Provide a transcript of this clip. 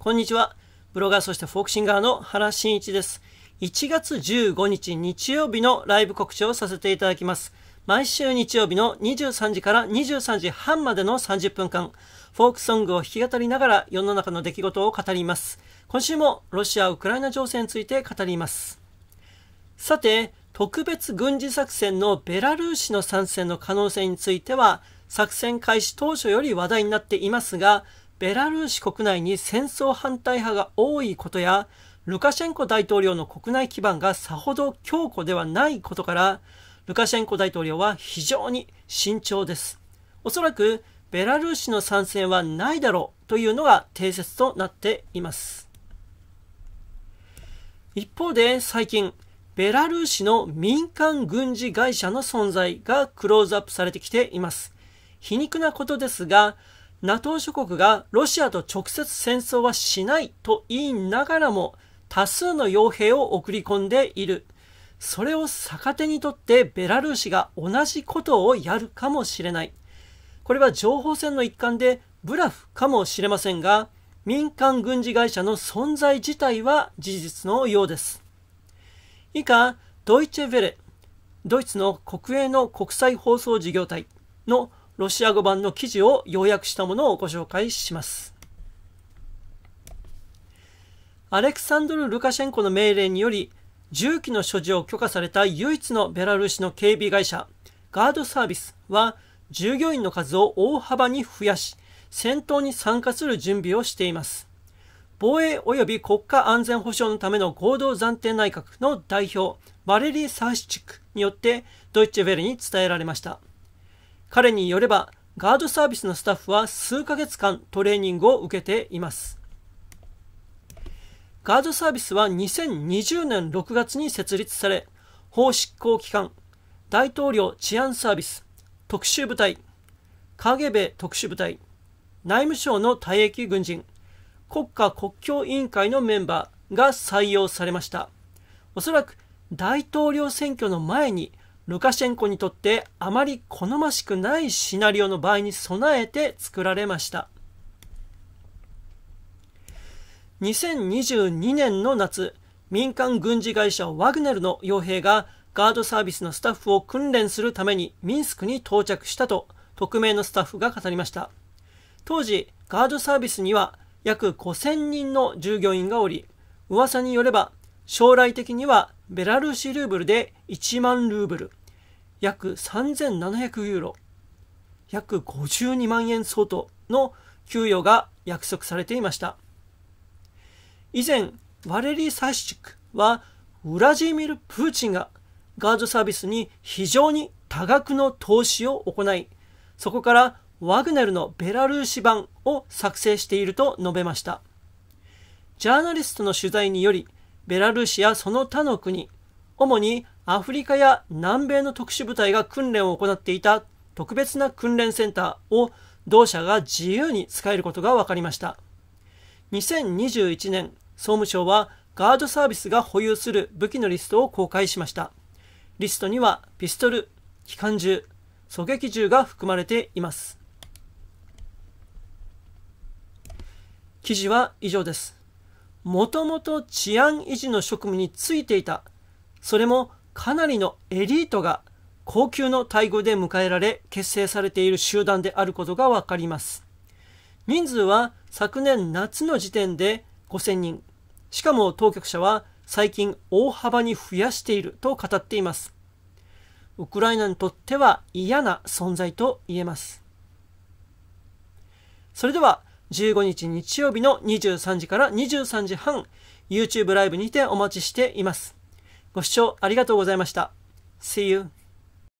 こんにちは。ブロガーそしてフォークシンガーの原慎一です。1月15日日曜日のライブ告知をさせていただきます。毎週日曜日の23時から23時半までの30分間、フォークソングを弾き語りながら世の中の出来事を語ります。今週もロシア・ウクライナ情勢について語ります。さて、特別軍事作戦のベラルーシの参戦の可能性については、作戦開始当初より話題になっていますが、ベラルーシ国内に戦争反対派が多いことや、ルカシェンコ大統領の国内基盤がさほど強固ではないことから、ルカシェンコ大統領は非常に慎重です。おそらくベラルーシの参戦はないだろうというのが定説となっています。一方で最近、ベラルーシの民間軍事会社の存在がクローズアップされてきています。皮肉なことですが、NATO 諸国がロシアと直接戦争はしないと言いながらも多数の傭兵を送り込んでいる。それを逆手にとってベラルーシが同じことをやるかもしれない。これは情報戦の一環でブラフかもしれませんが、民間軍事会社の存在自体は事実のようです。以下、ドイツェ・ヴェレ、ドイツの国営の国際放送事業体のロシア語版の記事を要約したものをご紹介します。アレクサンドル・ルカシェンコの命令により、銃器の所持を許可された唯一のベラルーシの警備会社、ガードサービスは、従業員の数を大幅に増やし、戦闘に参加する準備をしています。防衛及び国家安全保障のための合同暫定内閣の代表、バレリー・サーシチュクによってドイツ・ヴェレに伝えられました。彼によれば、ガードサービスのスタッフは数ヶ月間トレーニングを受けています。ガードサービスは2020年6月に設立され、法執行機関、大統領治安サービス、特殊部隊、影部特殊部隊、内務省の退役軍人、国家国境委員会のメンバーが採用されました。おそらく大統領選挙の前にルカシェンコにとってあまり好ましくないシナリオの場合に備えて作られました。2022年の夏、民間軍事会社ワグネルの傭兵がガードサービスのスタッフを訓練するためにミンスクに到着したと匿名のスタッフが語りました。当時、ガードサービスには約5000人の従業員がおり、噂によれば将来的にはベラルーシルーブルで1万ルーブル、約3700ユーロ、約52万円相当の給与が約束されていました。以前、ワレリー・サシチュクは、ウラジーミル・プーチンがガードサービスに非常に多額の投資を行い、そこからワグネルのベラルーシ版を作成していると述べました。ジャーナリストの取材により、ベラルーシやその他の国、主にアフリカや南米の特殊部隊が訓練を行っていた特別な訓練センターを同社が自由に使えることが分かりました。2021年、総務省はガードサービスが保有する武器のリストを公開しました。リストにはピストル、機関銃、狙撃銃が含まれています。記事は以上です。もともと治安維持の職務に就いていた。それもかなりのエリートが高級の待遇で迎えられ結成されている集団であることがわかります。人数は昨年夏の時点で5000人。しかも当局者は最近大幅に増やしていると語っています。ウクライナにとっては嫌な存在と言えます。それでは15日日曜日の23時から23時半、YouTube ライブにてお待ちしています。ご視聴ありがとうございました。See you!